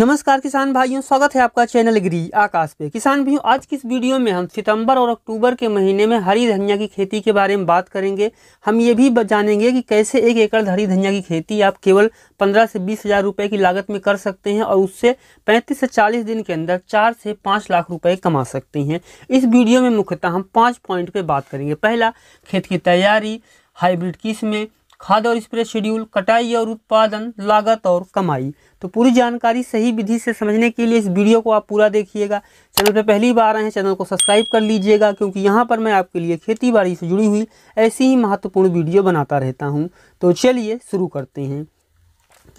नमस्कार किसान भाइयों स्वागत है आपका चैनल ग्री आकाश पे किसान भाइयों आज की इस वीडियो में हम सितंबर और अक्टूबर के महीने में हरी धनिया की खेती के बारे में बात करेंगे हम ये भी जानेंगे कि कैसे एक एकड़ हरी धनिया की खेती आप केवल पंद्रह से बीस हज़ार रुपये की लागत में कर सकते हैं और उससे पैंतीस से चालीस दिन के अंदर चार से पाँच लाख रुपये कमा सकते हैं इस वीडियो में मुख्यतः हम पाँच पॉइंट पर बात करेंगे पहला खेत की तैयारी हाइब्रिड किस्में खाद और स्प्रे शेड्यूल कटाई और उत्पादन लागत और कमाई तो पूरी जानकारी सही विधि से समझने के लिए इस वीडियो को आप पूरा देखिएगा चैनल पर पहली बार आए हैं चैनल को सब्सक्राइब कर लीजिएगा क्योंकि यहाँ पर मैं आपके लिए खेती बाड़ी से जुड़ी हुई ऐसी ही महत्वपूर्ण वीडियो बनाता रहता हूँ तो चलिए शुरू करते हैं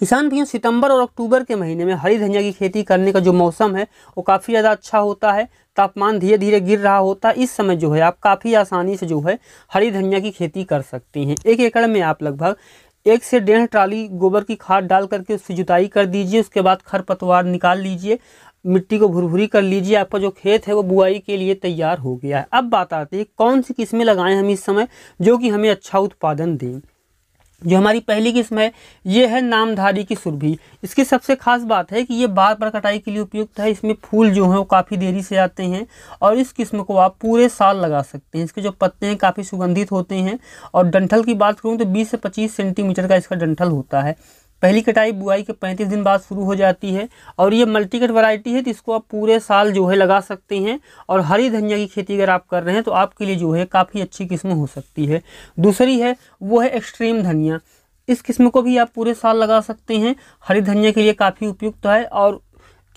किसान भैया सितंबर और अक्टूबर के महीने में हरी धनिया की खेती करने का जो मौसम है वो काफ़ी ज़्यादा अच्छा होता है तापमान धीरे धीरे गिर रहा होता है इस समय जो है आप काफ़ी आसानी से जो है हरी धनिया की खेती कर सकते हैं एक एकड़ में आप लगभग एक से डेढ़ ट्राली गोबर की खाद डाल करके उसकी जुताई कर दीजिए उसके बाद खरपतवार निकाल लीजिए मिट्टी को भुरभुरी कर लीजिए आपका जो खेत है वो बुआई के लिए तैयार हो गया है अब बात आती है कौन सी किस्में लगाएं हम इस समय जो कि हमें अच्छा उत्पादन दें जो हमारी पहली किस्म है ये है नामधारी की सुरभि इसकी सबसे खास बात है कि ये बार बार कटाई के लिए उपयुक्त है इसमें फूल जो हैं वो काफ़ी देरी से आते हैं और इस किस्म को आप पूरे साल लगा सकते हैं इसके जो पत्ते हैं काफ़ी सुगंधित होते हैं और डंठल की बात करूँ तो बीस से पच्चीस सेंटीमीटर का इसका डंठल होता है पहली कटाई बुआई के 35 दिन बाद शुरू हो जाती है और ये मल्टीकट वैरायटी है तो इसको आप पूरे साल जो है लगा सकते हैं और हरी धनिया की खेती अगर आप कर रहे हैं तो आपके लिए जो है काफ़ी अच्छी किस्म हो सकती है दूसरी है वो है एक्सट्रीम धनिया इस किस्म को भी आप पूरे साल लगा सकते हैं हरी धनिया के लिए काफ़ी उपयुक्त है और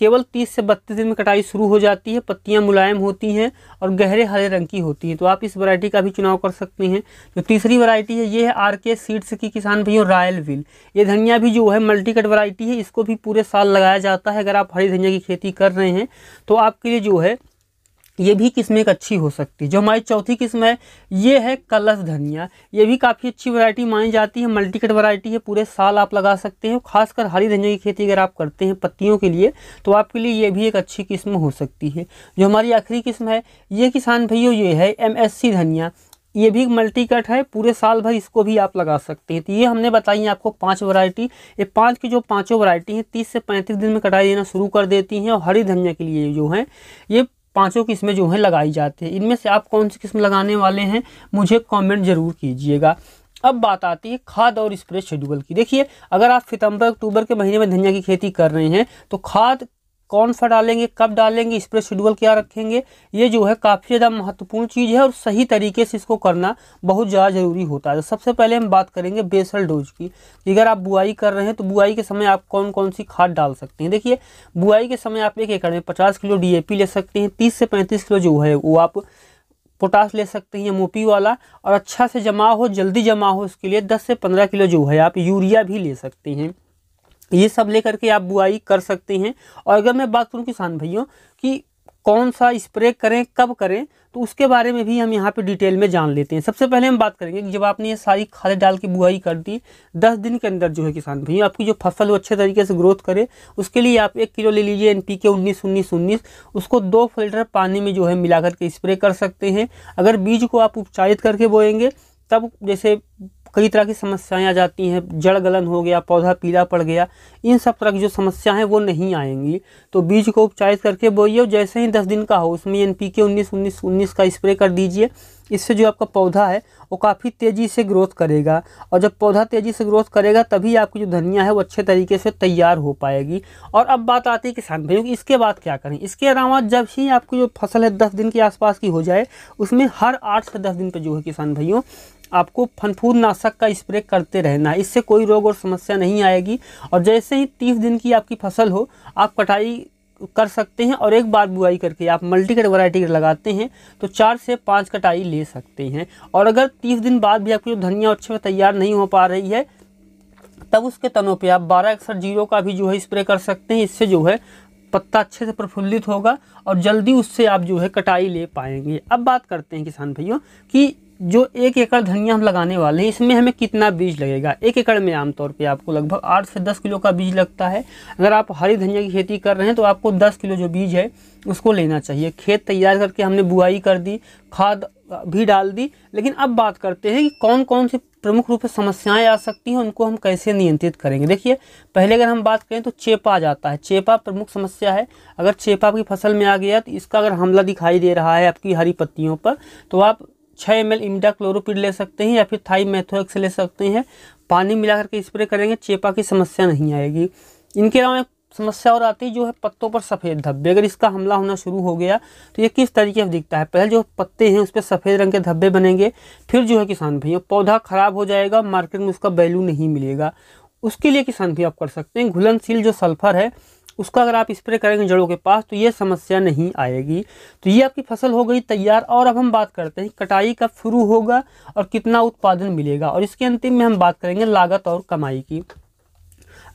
केवल 30 से 32 दिन में कटाई शुरू हो जाती है पत्तियां मुलायम होती हैं और गहरे हरे रंग की होती हैं तो आप इस वैरायटी का भी चुनाव कर सकते हैं जो तीसरी वैरायटी है ये है आर के सीड्स की किसान भैया रॉयल व्हील ये धनिया भी जो है मल्टी कट वैरायटी है इसको भी पूरे साल लगाया जाता है अगर आप हरी धनिया की खेती कर रहे हैं तो आपके लिए जो है ये भी किस्में एक अच्छी हो सकती है जो हमारी चौथी किस्म है ये है कलश धनिया ये भी काफ़ी अच्छी वैरायटी मानी जाती है मल्टी कट वैरायटी है पूरे साल आप लगा सकते हैं खासकर हरी धनिया की खेती अगर आप करते हैं पत्तियों के लिए तो आपके लिए ये भी एक अच्छी किस्म हो सकती है जो हमारी आखिरी किस्म है ये किसान भैया ये है एम धनिया ये भी मल्टी कट है पूरे साल भर इसको भी आप लगा सकते हैं तो ये हमने बताई आपको पांच वैरायटी ये पांच की जो पांचों वैरायटी हैं तीस से पैंतीस दिन में कटाई देना शुरू कर देती हैं और हरी धनिया के लिए जो है ये पांचों किस्में जो हैं लगाई जाती है इनमें से आप कौन सी किस्म लगाने वाले हैं मुझे कमेंट जरूर कीजिएगा अब बात आती है खाद और स्प्रे शेड्यूल की देखिए अगर आप सितंबर अक्टूबर के महीने में धनिया की खेती कर रहे हैं तो खाद कौन सा डालेंगे कब डालेंगे इस पर शेड्यूल क्या रखेंगे ये जो है काफ़ी ज़्यादा महत्वपूर्ण चीज़ है और सही तरीके से इसको करना बहुत ज़्यादा ज़रूरी होता है तो सबसे पहले हम बात करेंगे बेसल डोज की अगर आप बुआई कर रहे हैं तो बुआई के समय आप कौन कौन सी खाद डाल सकते हैं देखिए बुआई के समय आप एक एकड़ में पचास किलो डी ले सकते हैं तीस से पैंतीस किलो जो है वो आप पोटास ले सकते हैं एम वाला और अच्छा से जमा हो जल्दी जमा हो इसके लिए 10 से 15 किलो जो है आप यूरिया भी ले सकते हैं ये सब लेकर के आप बुआई कर सकते हैं और अगर मैं बात करूँ किसान भाइयों कि कौन सा स्प्रे करें कब करें तो उसके बारे में भी हम यहाँ पे डिटेल में जान लेते हैं सबसे पहले हम बात करेंगे कि जब आपने ये सारी खाद डाल के बुआई कर दी दस दिन के अंदर जो है किसान भैया आपकी जो फसल वो अच्छे तरीके से ग्रोथ करे उसके लिए आप एक किलो ले लीजिए एन पी के उन्नीस उन्नीस उन्नीस उसको दो फिल्टर पानी में जो है मिला करके स्प्रे कर सकते हैं अगर बीज को आप उपचारित करके बोएंगे तब जैसे कई तरह की समस्याएं आ जाती हैं जड़ गलन हो गया पौधा पीला पड़ गया इन सब तरह की जो समस्याएं हैं वो नहीं आएंगी तो बीज को उपचारित करके बोइए जैसे ही दस दिन का हो उसमें एन पी के उन्नीस उन्नीस उन्नीस का स्प्रे कर दीजिए इससे जो आपका पौधा है वो काफ़ी तेज़ी से ग्रोथ करेगा और जब पौधा तेज़ी से ग्रोथ करेगा तभी आपकी जो धनिया है वो अच्छे तरीके से तैयार हो पाएगी और अब बात आती है किसान भाइयों की इसके बाद क्या करें इसके अलावा जब ही आपकी जो फसल है दस दिन के आसपास की हो जाए उसमें हर आठ से दस दिन पर जो है किसान भाइयों आपको फनफूद नाशक का स्प्रे करते रहना है इससे कोई रोग और समस्या नहीं आएगी और जैसे ही तीस दिन की आपकी फसल हो आप कटाई कर सकते हैं और एक बार बुआई करके आप मल्टी कट लगाते हैं तो चार से पाँच कटाई ले सकते हैं और अगर तीस दिन बाद भी आपकी जो धनिया अच्छे से तैयार नहीं हो पा रही है तब उसके तनों पे आप बारह अक्सर जीरो का भी जो है स्प्रे कर सकते हैं इससे जो है पत्ता अच्छे से प्रफुल्लित होगा और जल्दी उससे आप जो है कटाई ले पाएंगे अब बात करते हैं किसान भैया कि जो एक एकड़ धनिया हम लगाने वाले हैं इसमें हमें कितना बीज लगेगा एक एकड़ में आमतौर पे आपको लगभग आठ से दस किलो का बीज लगता है अगर आप हरी धनिया की खेती कर रहे हैं तो आपको दस किलो जो बीज है उसको लेना चाहिए खेत तैयार करके हमने बुआई कर दी खाद भी डाल दी लेकिन अब बात करते हैं कि कौन कौन सी प्रमुख रूप से समस्याएं आ सकती हैं उनको हम कैसे नियंत्रित करेंगे देखिए पहले अगर हम बात करें तो चेपा जाता है चेपा प्रमुख समस्या है अगर चेपा आपकी फसल में आ गया तो इसका अगर हमला दिखाई दे रहा है आपकी हरी पत्तियों पर तो आप छः एम एल इमडा क्लोरोपिड ले सकते हैं या फिर थाई मेथोक्स ले सकते हैं पानी मिला करके स्प्रे करेंगे चेपा की समस्या नहीं आएगी इनके अलावा समस्या और आती है जो है पत्तों पर सफ़ेद धब्बे अगर इसका हमला होना शुरू हो गया तो ये किस तरीके से दिखता है पहले जो पत्ते हैं उस पर सफ़ेद रंग के धब्बे बनेंगे फिर जो है किसान भैया पौधा ख़राब हो जाएगा मार्केट में उसका वैल्यू नहीं मिलेगा उसके लिए किसान भी आप कर सकते हैं घुलनशील जो सल्फर है उसका अगर आप स्प्रे करेंगे जड़ों के पास तो ये समस्या नहीं आएगी तो ये आपकी फसल हो गई तैयार और अब हम बात करते हैं कटाई कब शुरू होगा और कितना उत्पादन मिलेगा और इसके अंतिम में हम बात करेंगे लागत और कमाई की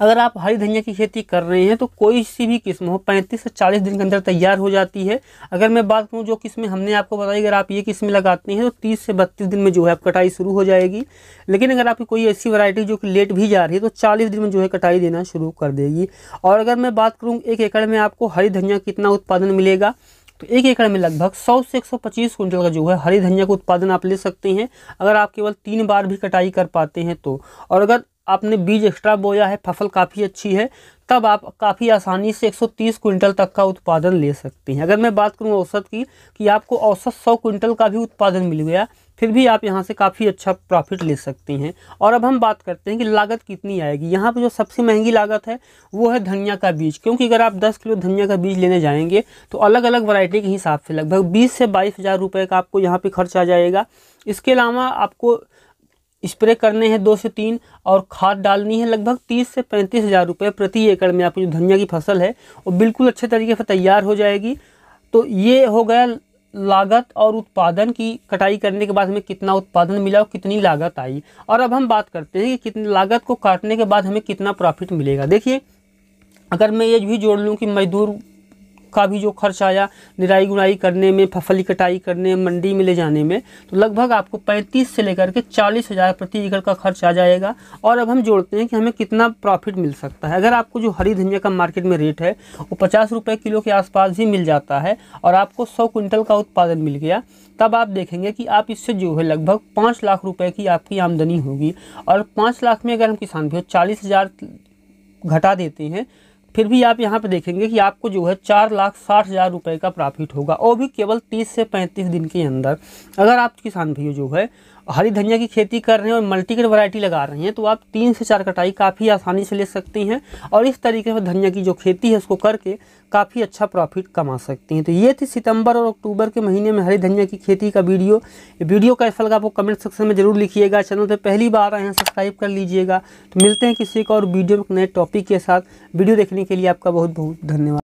अगर आप हरी धनिया की खेती कर रहे हैं तो कोई सी भी किस्म हो पैंतीस से चालीस दिन के अंदर तैयार हो जाती है अगर मैं बात करूँ जो किस्में हमने आपको बताई अगर आप ये किस्में लगाते हैं तो तीस से बत्तीस दिन में जो है आप कटाई शुरू हो जाएगी लेकिन अगर आपकी कोई ऐसी वरायटी जो कि लेट भी जा रही है तो चालीस दिन में जो है कटाई देना शुरू कर देगी और अगर मैं बात करूँ एक एकड़ में आपको हरी धनिया कितना उत्पादन मिलेगा तो एक एकड़ में लगभग 100 से 125 क्विंटल का जो है हरी धनिया का उत्पादन आप ले सकते हैं अगर आप केवल तीन बार भी कटाई कर पाते हैं तो और अगर आपने बीज एक्स्ट्रा बोया है फसल काफ़ी अच्छी है तब आप काफ़ी आसानी से 130 क्विंटल तक का उत्पादन ले सकते हैं अगर मैं बात करूं औसत की कि आपको औसत 100 क्विंटल का भी उत्पादन मिल गया फिर भी आप यहां से काफ़ी अच्छा प्रॉफिट ले सकते हैं और अब हम बात करते हैं कि लागत कितनी आएगी यहाँ पर जो सबसे महंगी लागत है वो है धनिया का बीज क्योंकि अगर आप 10 किलो धनिया का बीज लेने जाएंगे तो अलग अलग वैरायटी के हिसाब से लगभग 20 से बाईस हज़ार रुपये का आपको यहाँ पे खर्च आ जाएगा इसके अलावा आपको स्प्रे करने हैं दो से तीन और खाद डालनी है लगभग तीस से पैंतीस हज़ार रुपये प्रति एकड़ में आपकी जो धनिया की फसल है वो बिल्कुल अच्छे तरीके से तैयार हो जाएगी तो ये हो गया लागत और उत्पादन की कटाई करने के बाद हमें कितना उत्पादन मिला और कितनी लागत आई और अब हम बात करते हैं कि कितनी लागत को काटने के बाद हमें कितना प्रॉफिट मिलेगा देखिए अगर मैं ये भी जोड़ लूँ कि मजदूर का भी जो खर्च आया निराई गुनाई करने में फसली कटाई करने मंडी में ले जाने में तो लगभग आपको 35 से लेकर के चालीस हज़ार प्रति एकड़ का खर्च आ जाएगा और अब हम जोड़ते हैं कि हमें कितना प्रॉफिट मिल सकता है अगर आपको जो हरी धनिया का मार्केट में रेट है वो पचास रुपये किलो के आसपास ही मिल जाता है और आपको सौ कुंटल का उत्पादन मिल गया तब आप देखेंगे कि आप इससे जो है लगभग पाँच लाख रुपये की आपकी आमदनी होगी और पाँच लाख में अगर हम किसान भी चालीस हज़ार घटा देते हैं फिर भी आप यहाँ पे देखेंगे कि आपको जो है चार लाख साठ हज़ार रुपये का प्रॉफिट होगा और भी केवल तीस से पैंतीस दिन के अंदर अगर आप किसान भैया जो है हरी धनिया की खेती कर रहे हैं और मल्टीकल वैरायटी लगा रहे हैं तो आप तीन से चार कटाई काफ़ी आसानी से ले सकते हैं और इस तरीके से धनिया की जो खेती है उसको करके काफ़ी अच्छा प्रॉफिट कमा सकती हैं तो ये थी सितंबर और अक्टूबर के महीने में हरी धनिया की खेती का वीडियो वीडियो कैसा लगा आपको कमेंट सेक्शन में ज़रूर लिखिएगा चैनल पर पहली बार आए हैं सब्सक्राइब कर लीजिएगा तो मिलते हैं किसी एक और वीडियो में नए टॉपिक के साथ वीडियो देखने के लिए आपका बहुत बहुत धन्यवाद